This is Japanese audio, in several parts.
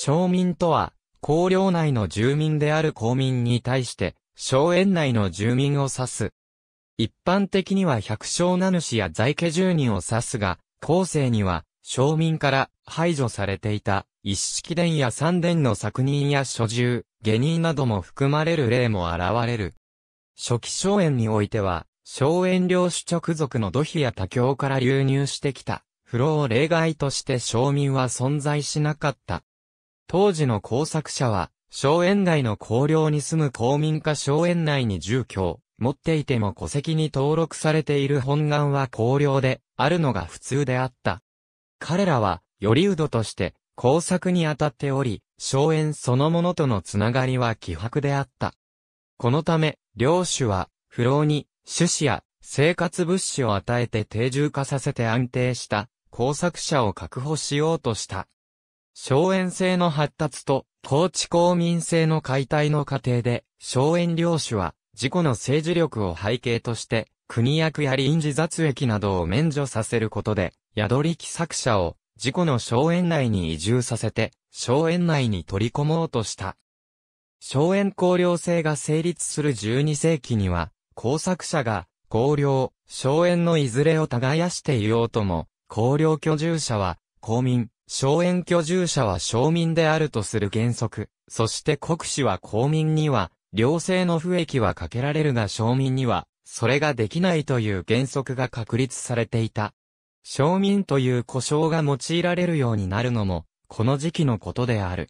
商民とは、公領内の住民である公民に対して、荘園内の住民を指す。一般的には百姓名主や在家住人を指すが、後世には、商民から排除されていた、一式殿や三殿の作人や所住、下人なども含まれる例も現れる。初期荘園においては、荘園領主直属の土肥や他郷から流入してきた、不老例外として商民は存在しなかった。当時の工作者は、荘園内の公領に住む公民か荘園内に住居を持っていても戸籍に登録されている本願は公領であるのが普通であった。彼らは、よりうどとして工作に当たっており、荘園そのものとのつながりは希薄であった。このため、領主は、不老に、種子や生活物資を与えて定住化させて安定した工作者を確保しようとした。荘園制の発達と、高知公民制の解体の過程で、荘園領主は、自己の政治力を背景として、国役や臨時雑役などを免除させることで、宿り木作者を、自己の荘園内に移住させて、荘園内に取り込もうとした。荘園公領制が成立する12世紀には、工作者が、公領、荘園のいずれを耕していようとも、公領居住者は、公民、荘園居住者は小民であるとする原則、そして国士は公民には、両性の不益はかけられるが小民には、それができないという原則が確立されていた。小民という呼称が用いられるようになるのも、この時期のことである。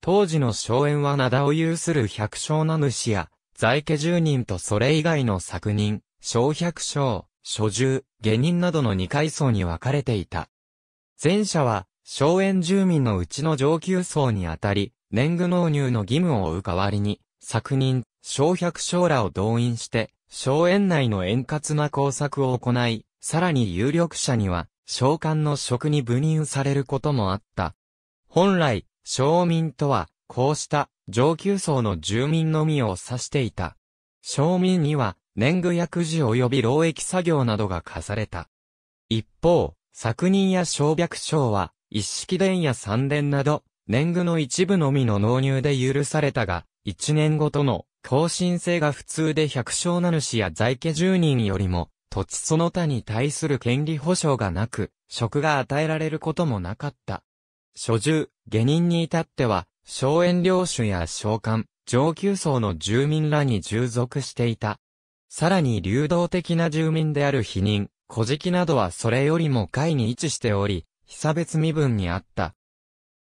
当時の荘園は名田を有する百姓の主や、在家住人とそれ以外の作人、小百姓、所住、下人などの二階層に分かれていた。前者は、荘園住民のうちの上級層にあたり、年貢納入の義務を負う代わりに、作人、小百姓らを動員して、荘園内の円滑な工作を行い、さらに有力者には、召喚の職に部任されることもあった。本来、商民とは、こうした上級層の住民のみを指していた。商民には、年貢薬事及び労役作業などが課された。一方、作人や小百姓は、一式殿や三殿など、年貢の一部のみの納入で許されたが、一年ごとの更新制が普通で百姓名主や在家住人よりも、土地その他に対する権利保障がなく、職が与えられることもなかった。所住、下人に至っては、荘園領主や召喚、上級層の住民らに従属していた。さらに流動的な住民である否認、古事記などはそれよりも下位に位置しており、被差別身分にあった。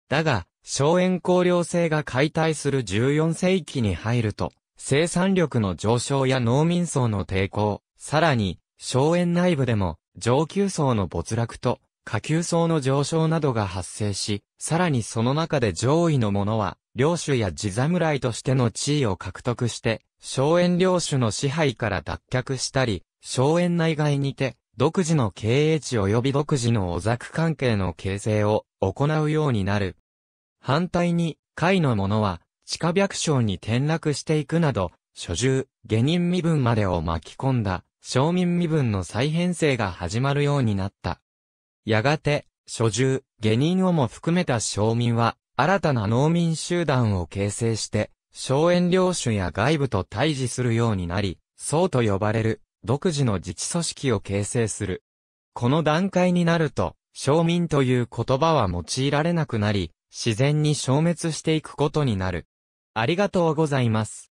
だが、荘園公領制が解体する14世紀に入ると、生産力の上昇や農民層の抵抗、さらに、荘園内部でも、上級層の没落と、下級層の上昇などが発生し、さらにその中で上位の者は、領主や地侍としての地位を獲得して、荘園領主の支配から脱却したり、荘園内外にて、独自の経営値及び独自のおざく関係の形成を行うようになる。反対に、会の者は、地下百姓に転落していくなど、所住、下人身分までを巻き込んだ、商民身分の再編成が始まるようになった。やがて、所住、下人をも含めた商民は、新たな農民集団を形成して、荘園領主や外部と対峙するようになり、僧と呼ばれる独自の自治組織を形成する。この段階になると、庶民という言葉は用いられなくなり、自然に消滅していくことになる。ありがとうございます。